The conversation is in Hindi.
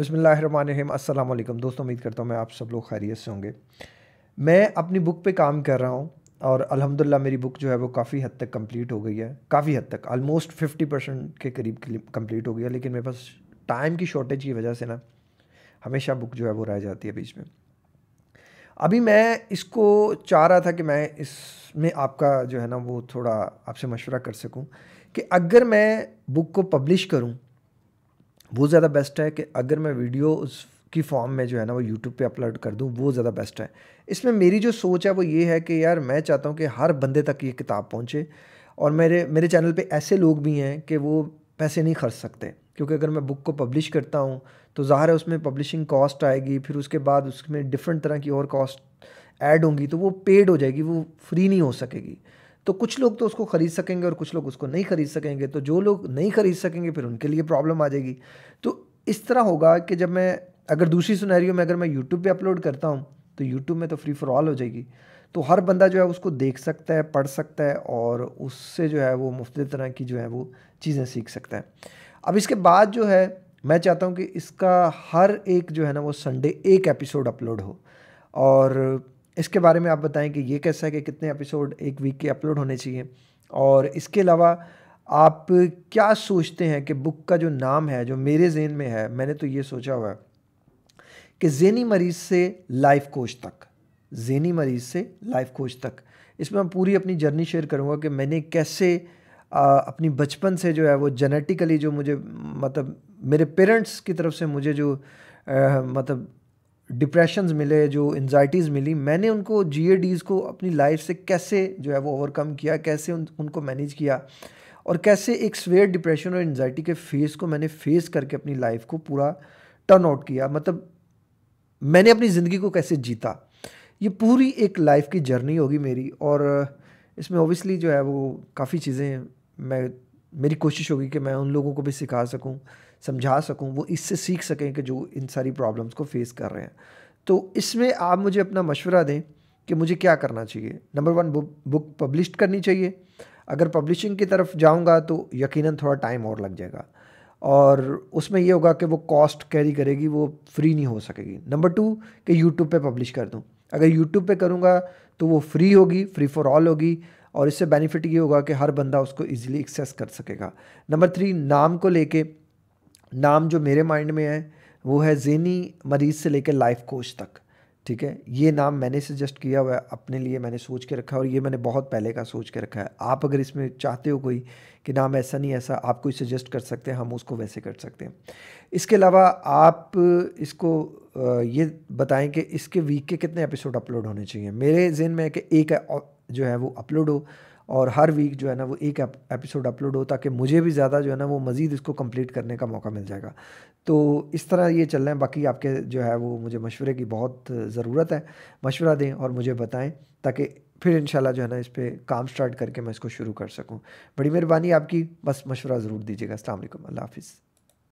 बसमीम अल्लाम दोस्तों उम्मीद करता हूँ मैं आप सब लोग खैरियत से होंगे मैं अपनी बुक पे काम कर रहा हूँ और अल्हम्दुलिल्लाह मेरी बुक जो है वो काफ़ी हद तक कंप्लीट हो गई है काफ़ी हद तक आलमोस्ट फिफ्टी परसेंट के करीब कंप्लीट हो गई है लेकिन मेरे पास टाइम की शॉर्टेज की वजह से ना हमेशा बुक जो है वो रह जाती है बीच में अभी मैं इसको चाह रहा था कि मैं इसमें आपका जो है ना वो थोड़ा आपसे मशवरा कर सकूँ कि अगर मैं बुक को पब्लिश करूँ वो ज़्यादा बेस्ट है कि अगर मैं वीडियो उस की फॉर्म में जो है ना वो यूट्यूब पे अपलोड कर दूँ वो ज़्यादा बेस्ट है इसमें मेरी जो सोच है वो ये है कि यार मैं चाहता हूँ कि हर बंदे तक ये किताब पहुँचे और मेरे मेरे चैनल पर ऐसे लोग भी हैं कि वो पैसे नहीं खर्च सकते क्योंकि अगर मैं बुक को पब्लिश करता हूँ तो ज़ाहिर है उसमें पब्लिशिंग कॉस्ट आएगी फिर उसके बाद उसमें डिफरेंट तरह की और कॉस्ट ऐड होंगी तो वो पेड हो जाएगी वो फ्री नहीं हो सकेगी तो कुछ लोग तो उसको ख़रीद सकेंगे और कुछ लोग उसको नहीं ख़रीद सकेंगे तो जो लोग नहीं ख़रीद सकेंगे फिर उनके लिए प्रॉब्लम आ जाएगी तो इस तरह होगा कि जब मैं अगर दूसरी सुनहरियों में अगर मैं यूट्यूब पर अपलोड करता हूँ तो यूट्यूब में तो फ्री फॉर ऑल हो जाएगी तो हर बंदा जो है उसको देख सकता है पढ़ सकता है और उससे जो है वो मुफ्त तरह की जो है वो चीज़ें सीख सकता है अब इसके बाद जो है मैं चाहता हूँ कि इसका हर एक जो है ना वो संडे एक एपिसोड अपलोड हो और इसके बारे में आप बताएं कि ये कैसा है कि कितने एपिसोड एक वीक के अपलोड होने चाहिए और इसके अलावा आप क्या सोचते हैं कि बुक का जो नाम है जो मेरे जेन में है मैंने तो ये सोचा हुआ है कि जेनी मरीज से लाइफ कोच तक जेनी मरीज से लाइफ कोच तक इसमें मैं पूरी अपनी जर्नी शेयर करूँगा कि मैंने कैसे आ, अपनी बचपन से जो है वो जेनेटिकली जो मुझे मतलब मेरे पेरेंट्स की तरफ से मुझे जो आ, मतलब डिप्रेशंस मिले जो एनजाइटीज़ मिली मैंने उनको जी को अपनी लाइफ से कैसे जो है वो ओवरकम किया कैसे उन, उनको मैनेज किया और कैसे एक स्वेयर डिप्रेशन और एनजाइटी के फेस को मैंने फेस करके अपनी लाइफ को पूरा टर्न आउट किया मतलब मैंने अपनी ज़िंदगी को कैसे जीता ये पूरी एक लाइफ की जर्नी होगी मेरी और इसमें ओबियसली जो है वो काफ़ी चीज़ें मैं मेरी कोशिश होगी कि मैं उन लोगों को भी सिखा सकूं समझा सकूं वो इससे सीख सकें कि जो इन सारी प्रॉब्लम्स को फेस कर रहे हैं तो इसमें आप मुझे अपना मशवरा दें कि मुझे क्या करना चाहिए नंबर वन बुक पब्लिश करनी चाहिए अगर पब्लिशिंग की तरफ जाऊंगा तो यकीनन थोड़ा टाइम और लग जाएगा और उसमें ये होगा कि वो कॉस्ट कैरी करेगी वो फ्री नहीं हो सकेगी नंबर टू कि यूट्यूब पे पब्लिश कर दूँ अगर यूट्यूब पे करूँगा तो वो फ्री होगी फ्री फॉर ऑल होगी और इससे बेनिफिट ये होगा कि हर बंदा उसको ईजिली एक्सेस कर सकेगा नंबर थ्री नाम को लेके नाम जो मेरे माइंड में है वो है जेनी मरीज से लेकर लाइफ कोच तक ठीक है ये नाम मैंने सजेस्ट किया हुआ है अपने लिए मैंने सोच के रखा है और ये मैंने बहुत पहले का सोच के रखा है आप अगर इसमें चाहते हो कोई कि नाम ऐसा नहीं ऐसा आप कोई सजेस्ट कर सकते हैं हम उसको वैसे कर सकते हैं इसके अलावा आप इसको ये बताएं कि इसके वीक के कितने एपिसोड अपलोड होने चाहिए मेरे जेन में है कि एक जो है वो अपलोड हो और हर वीक जो है ना वो एक एपिसोड अपलोड हो ताकि मुझे भी ज़्यादा जो है ना वो मज़ीद इसको कंप्लीट करने का मौका मिल जाएगा तो इस तरह ये चल रहे है बाकी आपके जो है वो मुझे मशवरे की बहुत ज़रूरत है मशवरा दें और मुझे बताएं ताकि फिर इन जो है ना इस पर काम स्टार्ट करके मैं इसको शुरू कर सकूँ बड़ी मेहरबानी आपकी बस मशवरा ज़रूर दीजिएगा असल अल्लाह हाफिज़